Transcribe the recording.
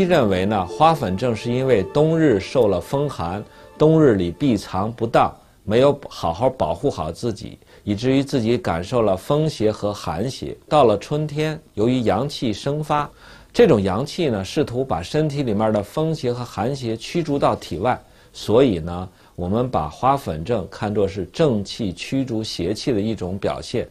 一认为呢，花粉症是因为冬日受了风寒，冬日里避藏不当，没有好好保护好自己，以至于自己感受了风邪和寒邪。到了春天，由于阳气生发，这种阳气呢，试图把身体里面的风邪和寒邪驱逐到体外，所以呢，我们把花粉症看作是正气驱逐邪气的一种表现。